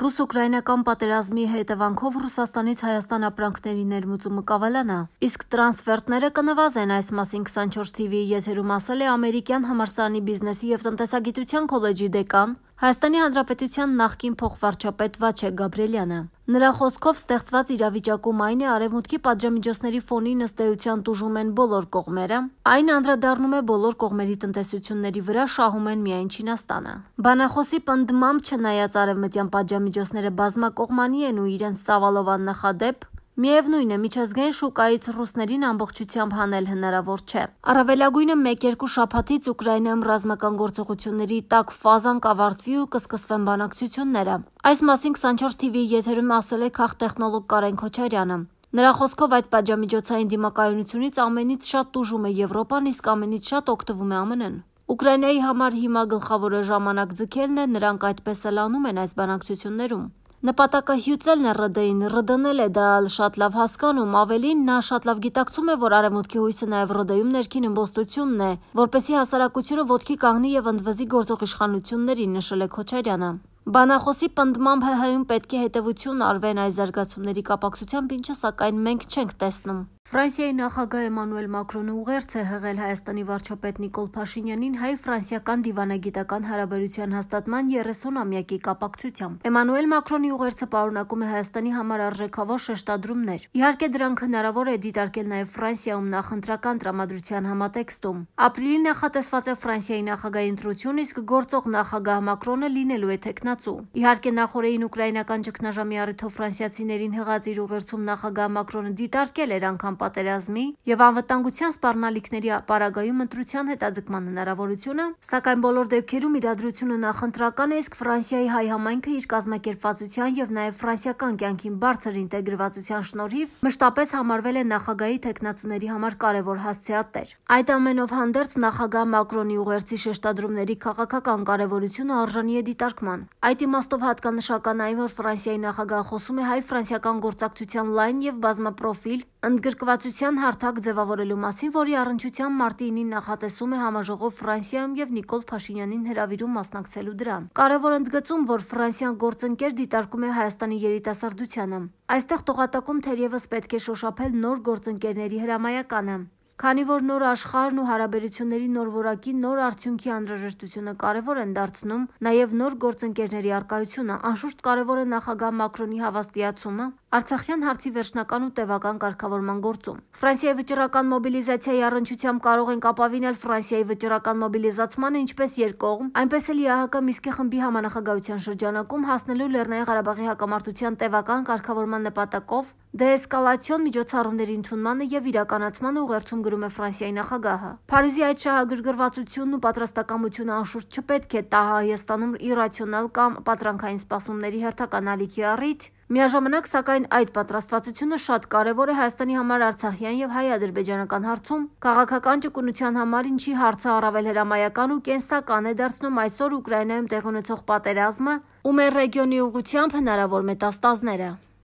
ռուս-ուկրաինական պատերազմի հետևանքով Ռուսաստանից Հայաստան ապրանքների ներմուծումը կավելանա։ Իսկ տրանսֆերտները կնվազեն, այս մասին 24 TV-ի եթերում ասել է ամերիկյան համալսարանի բիզնեսի եւ տնտեսագիտության քոլեջի դեկան Հայաստանի Հանրապետության նախկին փոխվարչապետ Վաչե Գաբրելյանը։ Նրա խոսքով ստեղծված իրավիճակում այն է արևմուտքի պատժամիջոցների ֆոնին ըստ էության տուժում են բոլոր կողմերը, այն անդրադառնում է բոլոր կողմերի տնտեսությունների վրա, շահում են միայն Չինաստանը։ Բանախոսի պնդմամբ, չնայած արևմտյան պատժամիջոցները բազմակողմանի են ու իրենց ծավալով աննախադեպ, Միևնույն է, միջազգային շուկայից ռուսներին ամբողջությամբ հանել հնարավոր չէ։ Առավելագույնը 1-2 շաբաթից Ուկրաինայում ռազմական գործողությունների տակ ֆազան կավարտվի ու կսկսվեն բանակցությունները։ Այս մասին 24 TV-ի եթերում ասել է քաղ տեխնոլոգ Կարեն Քոչարյանը։ Նրա խոսքով այդ պատժամիջոցային դիմակայունությունից ամենից շատ ուժում է Եվրոպան, իսկ ամենից շատ օգտվում է ԱՄՆ-ն։ Ուկրաինայի համար հիմա գլխավորը ժամանակ ձգելն է, նրանք այդպես էլ անում են այս բանակցություններում։ Նպատակը հյուծելն է ՌԴ-ին, ՌԴ-ն էլ է դա շատ լավ հասկանում, ավելին նա շատ լավ գիտակցում է, որ Արևմուտքի հույսը նաև ՌԴ-ում ներքին ըմբոստությունն է, որպեսի հասարակությունը ոտքի կանգնի եւ ընդվզի գործող իշխանություններին, նշել է Քոչարյանը։ Բանախոսի պնդմամբ ՀՀ-ում պետք է հետևություն արվեն այս զարգացումների կապակցությամբ, ինչը սակայն մենք չենք տեսնում։ Ֆրանսիայի նախագահ Էմանուել Մակրոնը ուղերձ է հղել Հայաստանի վարչապետ Նիկոլ Փաշինյանին հայ-ֆրանսիական դիվանագիտական հարաբերության հաստատման 30-ամյակի կապակցությամբ։ Էմանուել Մակրոնի ուղերձը պարունակում է Հայաստանի համար արժեքավոր շեշտադրումներ։ Իհարկե, դրանք հնարավոր է դիտարկել նաև Ֆրանսիայում նախընտրական տրամադրության համատեքստում։ Ապրիլին նախատեսված է Ֆրանսիայի նախագահի ընտրություն, իսկ գործող նախագահ Մակրոնը լինելու է տեխնացու։ Իհարկե, նախորդին ուկրաինական ճգնաժամի առիթով ֆրանսիացիներին հղած իր ուղերձում նախագահ Մակրոնը դիտարկել էր անգամ պատերազմի եւ անվտանգության սպառնալիքների ապարագայում ընտրության հետաձգման հնարավորությունը, սակայն բոլոր դեպքերում իրադրությունը նախընտրական է, իսկ Ֆրանսիայի հայ համայնքը իր կազմակերպվածության եւ նաեւ ֆրանսիական կյանքին բարձր ինտեգրվածության շնորհիվ մշտապես համարվել է նախագահի տեխնացուների համար կարևոր հասցեատեր։ Այդ ամենով հանդերձ նախագահ Մակրոնի ուղերձի շեշտադրումների քաղաքական կարևորությունը արժանի է դիտարկման։ Այդ իմաստով հատկանշական այն, որ Ֆրանսիայի նախագահը խոսում է հայ-ֆրանսիական գործակցության լայն եւ բազմապրոֆիլ Ընդգրկվածության հարթակ ձևավորելու մասին, որի առնչությամբ մարտի 9-ին նախատեսում է համաժողով Ֆրանսիայում եւ Նիկոլ Փաշինյանին հրավիրում մասնակցելու դրան։ Կարևոր ընդգծում, որ Ֆրանսիան գործընկեր դիտարկում է Հայաստանի երիտասարդությանը։ Այստեղ տողատակում թերևս պետք է շոշափել նոր գործընկերների հրամայականը։ Քանի որ նոր աշխարհն ու հարաբերությունների նոր որակի նոր արդյունքի անհրաժեշտությունը կարևոր են դարձնում նաև նոր գործընկերների արկայությունը, անշուշտ կարևոր է նախագահ Մակրոնի հավաստիացումը Արցախյան հարցի վերջնական ու տևական կարգավորման գործում։ Ֆրանսիայի վճռական մոբիլիզացիայի առընչությամբ կարող են կապավինել Ֆրանսիայի վճռական մոբիլիզացմանը ինչպես երկկողմ, այնպես էլ ԵԱՀԿ Միսկի խմբի համանախագահության շրջանակում հասնելու Լեռնային Ղարաբաղի հակամարտության տևական կարգավորման նպատակով դեեսկալացիոն միջոցառումների ընդունմանը եւ իրականացմանը ուղերձում շահագրգռում է Ֆրանսիայի նախագահը։ Փարիզի այդ շահագրգռվածությունն ու պատրաստակամությունը անշուշտ չպետք է տա Հայաստանում իրացիոնալ կամ պատրանքային սպասումների հերթական ալիքի առիթ, Միաժամանակ, սակայն, այդ պատրաստվածությունը շատ կարևոր է Հայաստանի համար Արցախյան եւ հայ-ադրբեջանական հարցում, քաղաքական ճկունության համար, ինչի հարցը առավել հրամայական ու կենսական է դարձնում այսօր Ուկրաինայում տեղ ունեցող պատերազմը, ու մեր ռեգիոնի ուղությամբ հնարավոր մետաստազները։